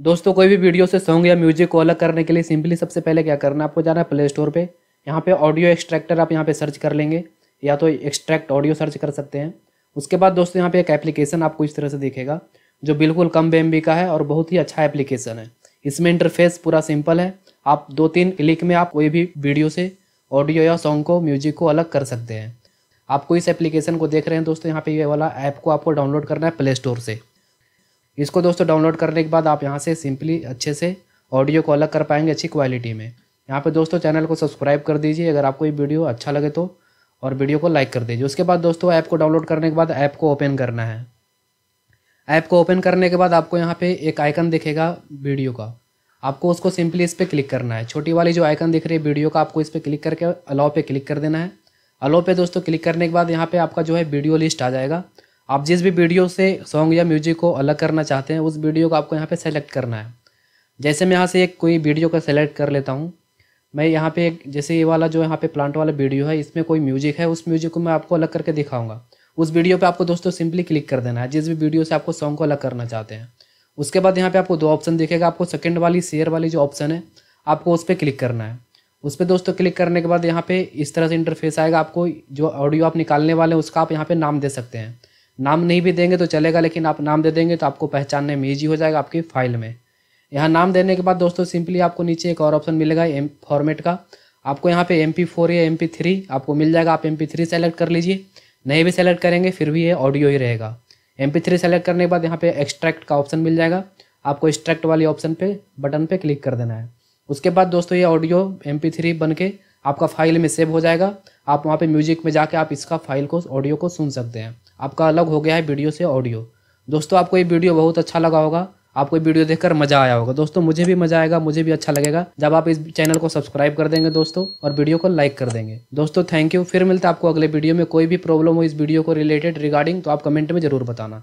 दोस्तों कोई भी वीडियो से सॉन्ग या म्यूजिक को अलग करने के लिए सिंपली सबसे पहले क्या करना है आपको जाना है प्ले स्टोर पर यहाँ पे ऑडियो एक्सट्रैक्टर आप यहाँ पे सर्च कर लेंगे या तो एक्सट्रैक्ट ऑडियो सर्च कर सकते हैं उसके बाद दोस्तों यहाँ पे एक एप्लीकेशन आपको इस तरह से दिखेगा जो बिल्कुल कम बी का है और बहुत ही अच्छा एप्लीकेशन है इसमें इंटरफेस पूरा सिंपल है आप दो तीन क्लिक में आप कोई भी वीडियो से ऑडियो या सॉन्ग को म्यूजिक को अलग कर सकते हैं आपको इस एप्लीकेशन को देख रहे हैं दोस्तों यहाँ पे ये वाला ऐप को आपको डाउनलोड करना है प्ले स्टोर से इसको दोस्तों डाउनलोड करने के बाद आप यहाँ से सिंपली अच्छे से ऑडियो को अलग कर पाएंगे अच्छी क्वालिटी में यहाँ पे दोस्तों चैनल को सब्सक्राइब कर दीजिए अगर आपको ये वीडियो अच्छा लगे तो और वीडियो को लाइक कर दीजिए उसके बाद दोस्तों ऐप को डाउनलोड करने के बाद ऐप को ओपन करना है ऐप को ओपन करने के बाद आपको यहाँ पे एक आइकन दिखेगा वीडियो का आपको उसको सिंपली इस पर क्लिक करना है छोटी वाली जो आइकन दिख रही है वीडियो का आपको इस पर क्लिक करके अलाओ पे क्लिक कर देना है अलाओ पे दोस्तों क्लिक करने के बाद यहाँ पे आपका जो है वीडियो लिस्ट आ जाएगा आप जिस भी वीडियो से सॉन्ग या म्यूजिक को अलग करना चाहते हैं उस वीडियो को आपको यहाँ पे सेलेक्ट करना है जैसे मैं यहाँ से एक कोई वीडियो का सेलेक्ट कर लेता हूँ मैं यहाँ पे एक जैसे ये वाला जो यहाँ पे प्लांट वाला वीडियो है इसमें कोई म्यूजिक है उस म्यूजिक को मैं आपको अलग करके दिखाऊंगा उस वीडियो पर आपको दोस्तों सिंपली क्लिक कर देना है जिस भी वीडियो से आपको सॉन्ग को अलग करना चाहते हैं उसके बाद यहाँ पे आपको दो ऑप्शन दिखेगा आपको सेकेंड वाली शेयर वाली जो ऑप्शन है आपको उस पर क्लिक करना है उस पर दोस्तों क्लिक करने के बाद यहाँ पर इस तरह से इंटरफेस आएगा आपको जो ऑडियो आप निकालने वाले हैं उसका आप यहाँ पर नाम दे सकते हैं नाम नहीं भी देंगे तो चलेगा लेकिन आप नाम दे देंगे तो आपको पहचानने में ईजी हो जाएगा आपकी फाइल में यहाँ नाम देने के बाद दोस्तों सिंपली आपको नीचे एक और ऑप्शन मिलेगा एम फॉर्मेट का आपको यहाँ पे एम फोर या एम थ्री आपको मिल जाएगा आप एम पी थ्री सेलेक्ट कर लीजिए नहीं भी सेलेक्ट करेंगे फिर भी ये ऑडियो ही रहेगा एम पी थ्री सेलेक्ट करने के बाद यहाँ पे एक्सट्रैक्ट का ऑप्शन मिल जाएगा आपको एक्सट्रैक्ट वाली ऑप्शन पे बटन पे क्लिक कर देना है उसके बाद दोस्तों ये ऑडियो एम पी थ्री बन के आपका फाइल में सेव हो जाएगा आप वहाँ पे म्यूजिक में जाके आप इसका फाइल को ऑडियो को सुन सकते हैं आपका अलग हो गया है वीडियो से ऑडियो दोस्तों आपको ये वीडियो बहुत अच्छा लगा होगा आपको वीडियो देखकर मजा आया होगा दोस्तों मुझे भी मजा आएगा मुझे भी अच्छा लगेगा जब आप इस चैनल को सब्सक्राइब कर देंगे दोस्तों और वीडियो को लाइक कर देंगे दोस्तों थैंक यू फिर मिलता है आपको अगले वीडियो में कोई भी प्रॉब्लम हो इस वीडियो को रिलेटेड रिगार्डिंग तो आप कमेंट में जरूर बताना